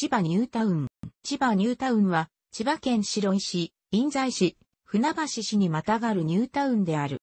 千葉ニュータウン。千葉ニュータウンは、千葉県白井市、印西市、船橋市にまたがるニュータウンである。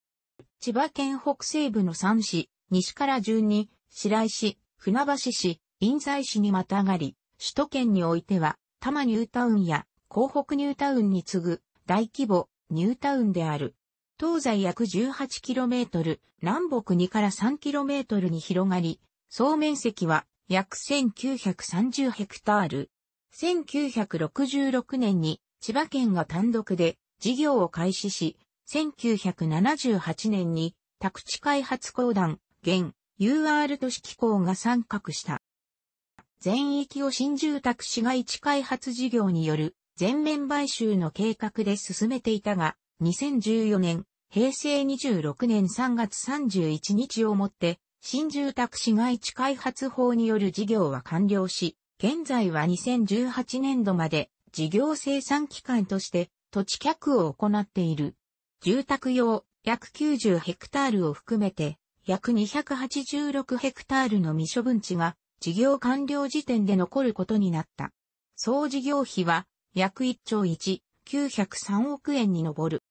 千葉県北西部の3市、西から順に、白井市、船橋市、印西市にまたがり、首都圏においては、多摩ニュータウンや、港北ニュータウンに次ぐ、大規模、ニュータウンである。東西約 18km、南北2から 3km に広がり、総面積は約1930ヘクタール。1966年に千葉県が単独で事業を開始し、1978年に宅地開発公団、現 UR 都市機構が参画した。全域を新住宅市街地開発事業による全面買収の計画で進めていたが、2014年、平成26年3月31日をもって新住宅市街地開発法による事業は完了し、現在は2018年度まで事業生産機関として土地客を行っている。住宅用約90ヘクタールを含めて約286ヘクタールの未処分地が事業完了時点で残ることになった。総事業費は約1兆1、903億円に上る。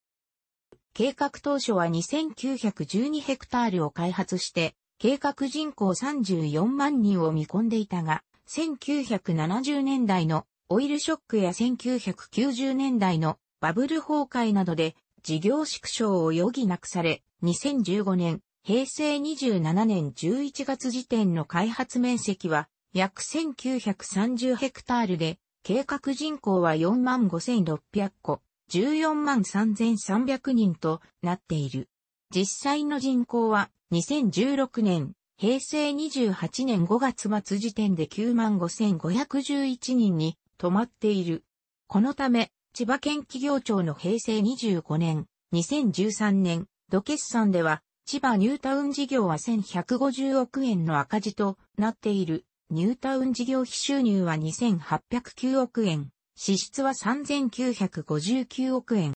計画当初は2912ヘクタールを開発して計画人口34万人を見込んでいたが、1970年代のオイルショックや1990年代のバブル崩壊などで事業縮小を余儀なくされ、2015年、平成27年11月時点の開発面積は約1930ヘクタールで、計画人口は45,600個、143,300人となっている。実際の人口は2016年、平成28年5月末時点で95,511人に止まっている。このため、千葉県企業庁の平成25年、2013年、土決算では、千葉ニュータウン事業は1150億円の赤字となっている。ニュータウン事業費収入は2809億円、支出は3959億円。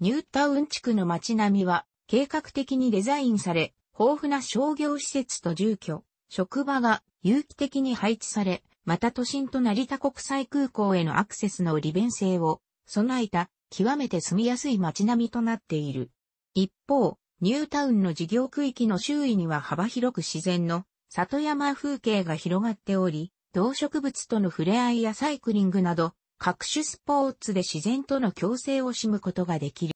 ニュータウン地区の街並みは計画的にデザインされ、豊富な商業施設と住居、職場が有機的に配置され、また都心と成田国際空港へのアクセスの利便性を備えた極めて住みやすい街並みとなっている。一方、ニュータウンの事業区域の周囲には幅広く自然の里山風景が広がっており、動植物との触れ合いやサイクリングなど、各種スポーツで自然との共生をしむことができる。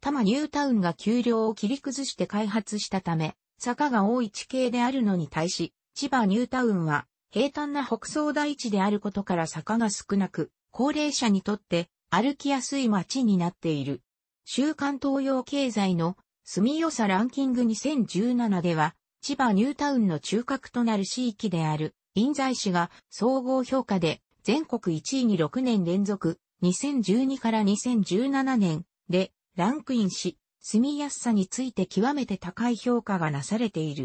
多摩ニュータウンが丘陵を切り崩して開発したため、坂が多い地形であるのに対し、千葉ニュータウンは平坦な北総大地であることから坂が少なく、高齢者にとって歩きやすい街になっている。週刊東洋経済の住みよさランキング2017では、千葉ニュータウンの中核となる地域である、印西市が総合評価で全国1位に6年連続、2012から2017年でランクインし、住みやすさについて極めて高い評価がなされている。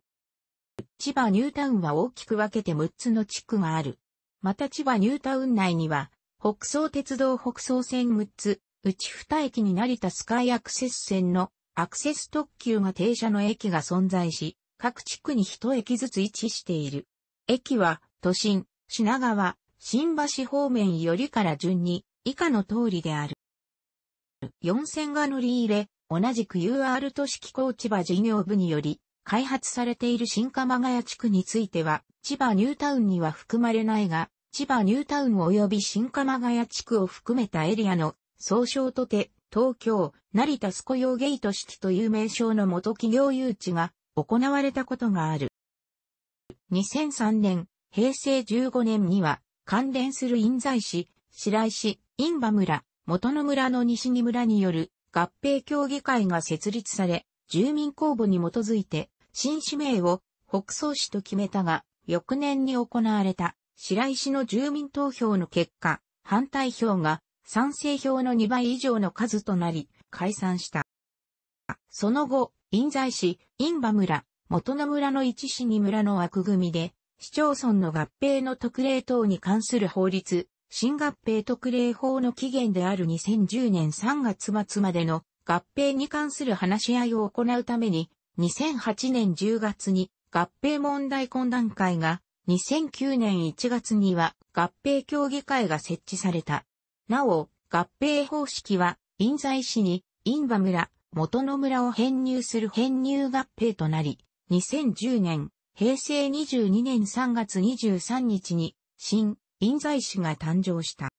千葉ニュータウンは大きく分けて6つの地区がある。また千葉ニュータウン内には、北総鉄道北総線6つ、内二駅に成田スカイアクセス線のアクセス特急が停車の駅が存在し、各地区に1駅ずつ位置している。駅は、都心、品川、新橋方面よりから順に、以下の通りである。4000が乗り入れ、同じく UR 都市機構千葉事業部により、開発されている新鎌ヶ谷地区については、千葉ニュータウンには含まれないが、千葉ニュータウン及び新鎌ヶ谷地区を含めたエリアの総称とて、東京、成田スコ用ゲート式という名称の元企業誘致が行われたことがある。2003年、平成15年には、関連する印西市、白井市、印馬村、元の村の西に村による合併協議会が設立され、住民公募に基づいて、新市名を北総市と決めたが、翌年に行われた白石の住民投票の結果、反対票が賛成票の2倍以上の数となり、解散した。その後、印西市、印馬村、元の村の一市に村の枠組みで、市町村の合併の特例等に関する法律、新合併特例法の期限である2010年3月末までの合併に関する話し合いを行うために、2008年10月に合併問題懇談会が、2009年1月には合併協議会が設置された。なお、合併方式は、印西市に、印馬村、元野村を編入する編入合併となり、2010年、平成22年3月23日に、新、印西市が誕生した。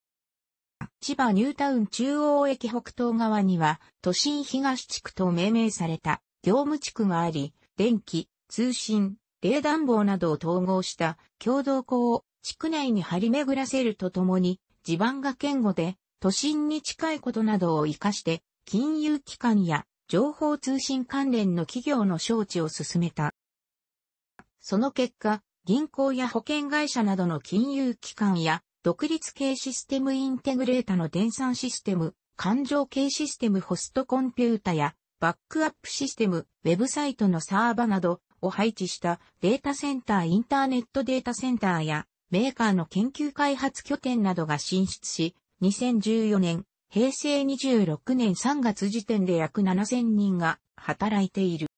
千葉ニュータウン中央駅北東側には、都心東地区と命名された業務地区があり、電気、通信、冷暖房などを統合した共同校を地区内に張り巡らせるとともに、地盤が堅固で、都心に近いことなどを活かして、金融機関や情報通信関連の企業の招致を進めた。その結果、銀行や保険会社などの金融機関や、独立系システムインテグレータの電算システム、環状系システムホストコンピュータや、バックアップシステム、ウェブサイトのサーバなどを配置したデータセンターインターネットデータセンターや、メーカーの研究開発拠点などが進出し、2014年、平成26年3月時点で約7000人が働いている。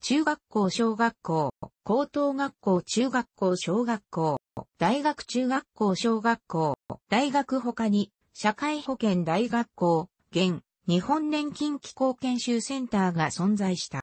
中学校小学校、高等学校中学校小学校、大学中学校小学校、大学他に、社会保険大学校、現、日本年金機構研修センターが存在した。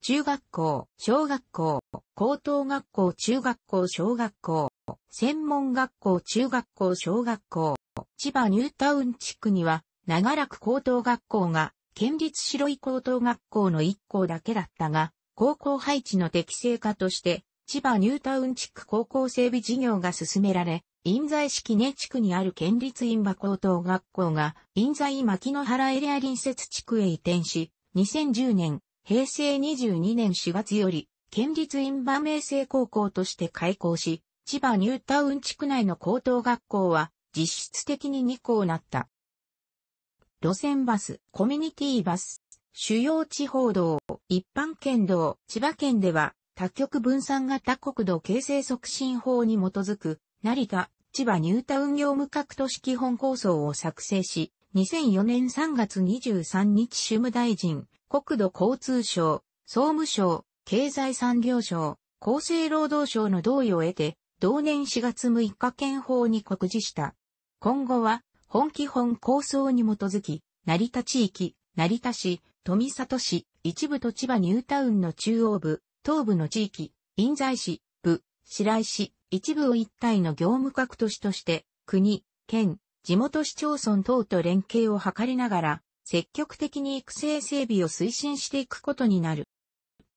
中学校、小学校、高等学校、中学校、小学校、専門学校、中学校、小学校、千葉ニュータウン地区には、長らく高等学校が県立白井高等学校の1校だけだったが、高校配置の適正化として、千葉ニュータウン地区高校整備事業が進められ、印西式根地区にある県立印馬高等学校が、印西牧野原エリア隣接地区へ移転し、2010年、平成22年4月より、県立印馬明星高校として開校し、千葉ニュータウン地区内の高等学校は、実質的に2校なった。路線バス、コミュニティバス、主要地方道、一般県道、千葉県では、多極分散型国土形成促進法に基づく、成田、千葉ニュータウン業務各都市基本構想を作成し、2004年3月23日主務大臣、国土交通省、総務省、経済産業省、厚生労働省の同意を得て、同年4月6日県法に告示した。今後は、本基本構想に基づき、成田地域、成田市、富里市、一部と千葉ニュータウンの中央部、東部の地域、印西市、部、白井市、一部を一体の業務各都市として、国、県、地元市町村等と連携を図りながら、積極的に育成整備を推進していくことになる。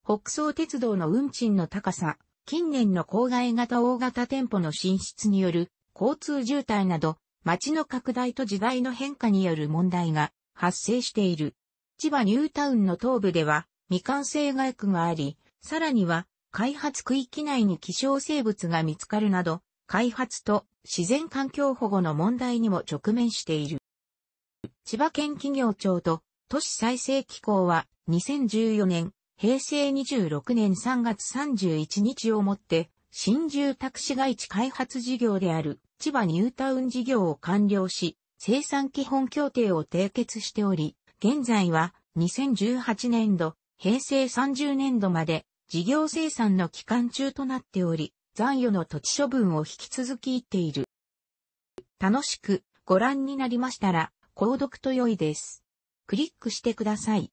北総鉄道の運賃の高さ、近年の郊外型大型店舗の進出による交通渋滞など、街の拡大と時代の変化による問題が発生している。千葉ニュータウンの東部では未完成外区があり、さらには開発区域内に希少生物が見つかるなど、開発と自然環境保護の問題にも直面している。千葉県企業庁と都市再生機構は2014年、平成26年3月31日をもって、新住宅市街地開発事業である千葉ニュータウン事業を完了し、生産基本協定を締結しており、現在は2018年度、平成30年度まで事業生産の期間中となっており、残余の土地処分を引き続き言っている。楽しくご覧になりましたら、購読と良いです。クリックしてください。